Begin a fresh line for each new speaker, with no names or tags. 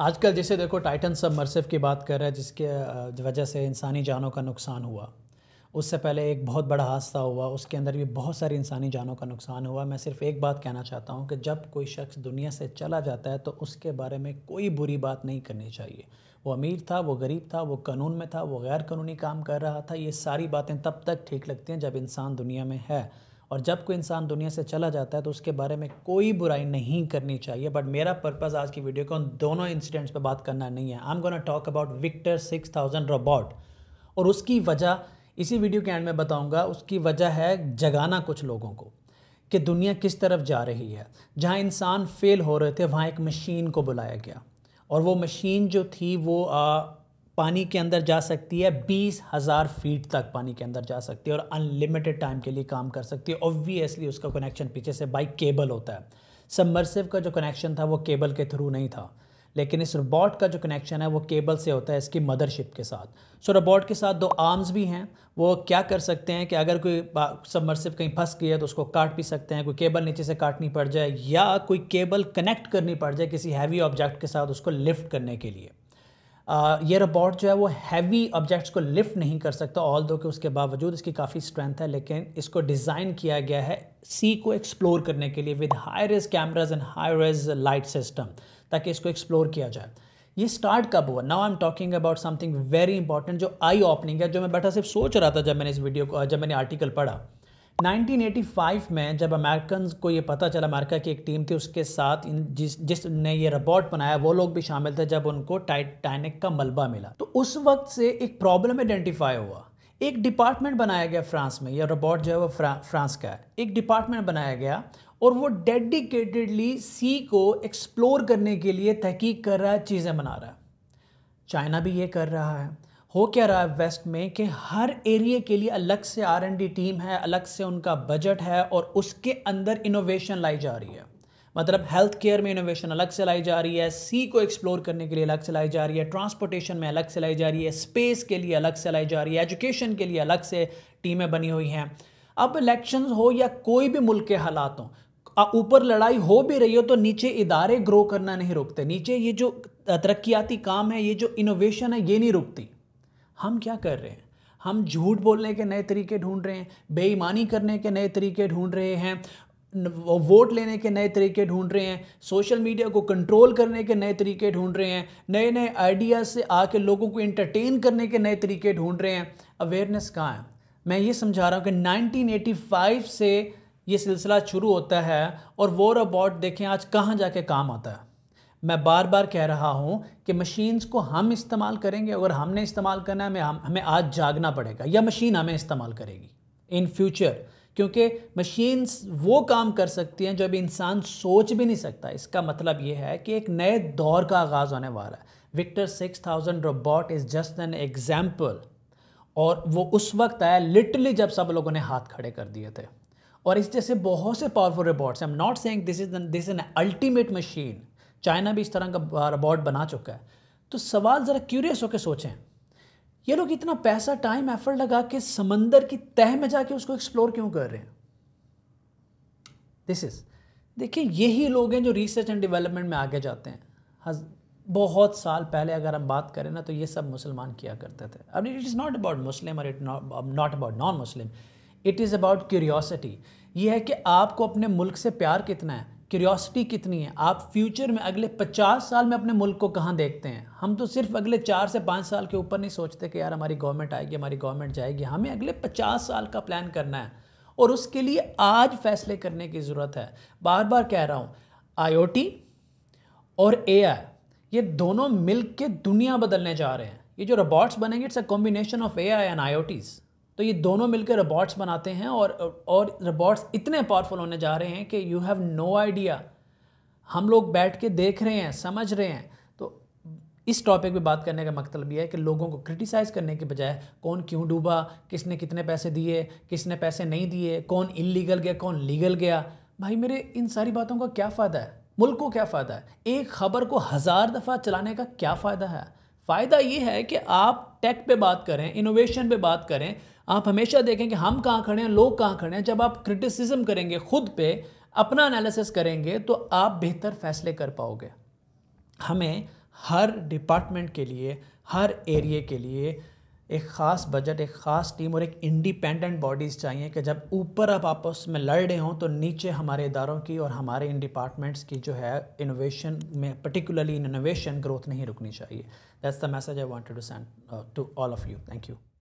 आजकल जैसे देखो टाइटन सब सबमर्सिव की बात कर रहे हैं जिसके वजह से इंसानी जानों का नुकसान हुआ उससे पहले एक बहुत बड़ा हादसा हुआ उसके अंदर भी बहुत सारी इंसानी जानों का नुकसान हुआ मैं सिर्फ एक बात कहना चाहता हूँ कि जब कोई शख्स दुनिया से चला जाता है तो उसके बारे में कोई बुरी बात नहीं करनी चाहिए वो अमीर था वो गरीब था वो कानून में था वो गैर कानूनी काम कर रहा था ये सारी बातें तब तक ठीक लगती हैं जब इंसान दुनिया में है और जब कोई इंसान दुनिया से चला जाता है तो उसके बारे में कोई बुराई नहीं करनी चाहिए बट मेरा पर्पज़ आज की वीडियो को उन दोनों इंसिडेंट्स पर बात करना नहीं है I am gonna talk about Victor six thousand robot और उसकी वजह इसी वीडियो के एंड में बताऊंगा उसकी वजह है जगाना कुछ लोगों को कि दुनिया किस तरफ जा रही है जहाँ इंसान फेल हो रहे थे वहाँ एक मशीन को बुलाया गया और वो मशीन जो थी वो आ, पानी के अंदर जा सकती है बीस हज़ार फीट तक पानी के अंदर जा सकती है और अनलिमिटेड टाइम के लिए काम कर सकती है ऑब्वियसली उसका कनेक्शन पीछे से बाई केबल होता है सबमर्सिव का जो कनेक्शन था वो केबल के थ्रू नहीं था लेकिन इस रोबोट का जो कनेक्शन है वो केबल से होता है इसकी मदरशिप के साथ सो रोबोट के साथ दो आर्म्स भी हैं वो क्या कर सकते हैं कि अगर कोई सबमर्सिव कहीं फंस गई है तो उसको काट भी सकते हैं कोई केबल नीचे से काटनी पड़ जाए या कोई केबल कनेक्ट करनी पड़ जाए किसी हैवी ऑब्जेक्ट के साथ उसको लिफ्ट करने के लिए ये रोबोट जो है वो हैवी ऑब्जेक्ट्स को लिफ्ट नहीं कर सकता ऑल दो कि उसके बावजूद इसकी काफ़ी स्ट्रेंथ है लेकिन इसको डिज़ाइन किया गया है सी को एक्सप्लोर करने के लिए with high res cameras and high res light system ताकि इसको एक्सप्लोर किया जाए ये स्टार्ट कब हुआ now I am talking about something very important जो आई ओपनिंग है जो मैं बैठा सिर्फ सोच रहा था जब मैंने इस वीडियो को जब मैंने आर्टिकल पढ़ा 1985 में जब अमेरिकन को ये पता चला अमेरिका की एक टीम थी उसके साथ इन जिस जिसने ये रोबोट बनाया वो लोग भी शामिल थे जब उनको टाइटैनिक का मलबा मिला तो उस वक्त से एक प्रॉब्लम आइडेंटिफाई हुआ एक डिपार्टमेंट बनाया गया फ्रांस में यह रोबोट जो है वो फ्रा, फ्रांस का है एक डिपार्टमेंट बनाया गया और वो डेडिकेटेडली सी को एक्सप्लोर करने के लिए तहकीक कर रहा है चीज़ें बना रहा है चाइना भी ये कर रहा है हो क्या रहा है वेस्ट में कि हर एरिए के लिए अलग से आर एंड डी टीम है अलग से उनका बजट है और उसके अंदर इनोवेशन लाई जा रही है मतलब हेल्थ केयर में इनोवेशन अलग से लाई जा रही है सी को एक्सप्लोर करने के लिए अलग से लाई जा रही है ट्रांसपोर्टेशन में अलग से लाई जा रही है स्पेस के लिए अलग से लाई जा रही है एजुकेशन के लिए अलग से टीमें बनी हुई हैं अब इलेक्शन हो या कोई भी मुल्क के हालात हों ऊपर लड़ाई हो भी रही हो तो नीचे इदारे ग्रो करना नहीं रुकते नीचे ये जो तरक्याती काम है ये जो इनोवेशन है ये नहीं रुकती हम क्या कर रहे हैं हम झूठ बोलने के नए तरीके ढूंढ रहे हैं बेईमानी करने के नए तरीके ढूंढ रहे हैं वोट लेने के नए तरीके ढूंढ रहे हैं सोशल मीडिया को कंट्रोल करने के नए तरीके ढूंढ रहे हैं नए नए आइडियाज़ से आके लोगों को इंटरटेन करने के नए तरीके ढूंढ रहे हैं अवेयरनेस कहाँ है मैं ये समझा रहा हूँ कि 1985 से ये सिलसिला शुरू होता है और वो रोबोट देखें आज कहाँ जाके काम आता है मैं बार बार कह रहा हूँ कि मशीन्स को हम इस्तेमाल करेंगे अगर हमने इस्तेमाल करना है हमें हम हमें आज जागना पड़ेगा या मशीन हमें इस्तेमाल करेगी इन फ्यूचर क्योंकि मशीन्स वो काम कर सकती हैं जब इंसान सोच भी नहीं सकता इसका मतलब ये है कि एक नए दौर का आगाज़ होने वाला है Victor six thousand robot is just an example और वो उस वक्त आया लिटरली जब सब लोगों ने हाथ खड़े कर दिए थे और इस जैसे बहुत से powerful robots I am not saying this is this an ultimate machine China भी इस तरह का रोबोट बना चुका है तो सवाल ज़रा क्यूरियस होकर सोचें ये लोग इतना पैसा टाइम एफर्ट लगा के समंदर की तह में जाके उसको एक्सप्लोर क्यों कर रहे हैं दिस इज़ देखिए यही लोग हैं जो रिसर्च एंड डेवलपमेंट में आगे जाते हैं बहुत साल पहले अगर हम बात करें ना तो ये सब मुसलमान किया करते थे अब it is not about Muslim और it not about non Muslim it is about curiosity ये है कि आपको अपने मुल्क से प्यार कितना है क्यूरियोसिटी कितनी है आप फ्यूचर में अगले पचास साल में अपने मुल्क को कहाँ देखते हैं हम तो सिर्फ अगले चार से पाँच साल के ऊपर नहीं सोचते कि यार हमारी गवर्नमेंट आएगी हमारी गवर्नमेंट जाएगी हमें अगले पचास साल का प्लान करना है और उसके लिए आज फैसले करने की ज़रूरत है बार बार कह रहा हूँ आई और ए ये दोनों मिल के दुनिया बदलने जा रहे हैं ये जो रोबोट्स बनेंगे it's a combination of A and I तो ये दोनों मिलकर रोबोट्स बनाते हैं और और रोबोट्स इतने पावरफुल होने जा रहे हैं कि यू हैव नो आइडिया हम लोग बैठ के देख रहे हैं समझ रहे हैं तो इस टॉपिक पे बात करने का मतलब यह है कि लोगों को क्रिटिसाइज़ करने के बजाय कौन क्यों डूबा किसने कितने पैसे दिए किसने पैसे नहीं दिए कौन इलीगल गया कौन लीगल गया भाई मेरे इन सारी बातों का क्या फ़ायदा है मुल्क को क्या फ़ायदा है एक ख़बर को हज़ार दफ़ा चलाने का क्या फ़ायदा है फ़ायदा ये है कि आप टेक पे बात करें इनोवेशन पे बात करें आप हमेशा देखें कि हम कहाँ खड़े हैं लोग कहाँ खड़े हैं जब आप क्रिटिसिज्म करेंगे खुद पे अपना एनालिसिस करेंगे तो आप बेहतर फैसले कर पाओगे हमें हर डिपार्टमेंट के लिए हर एरिए के लिए एक ख़ास बजट एक ख़ास टीम और एक इंडिपेंडेंट बॉडीज़ चाहिए कि जब ऊपर आप आपस में लड़ रहे हों तो नीचे हमारे इदारों की और हमारे इन डिपार्टमेंट्स की जो है इनोवेशन में पर्टिकुलरली इन इनोवेशन ग्रोथ नहीं रुकनी चाहिए that's the message I wanted to send to all of you thank you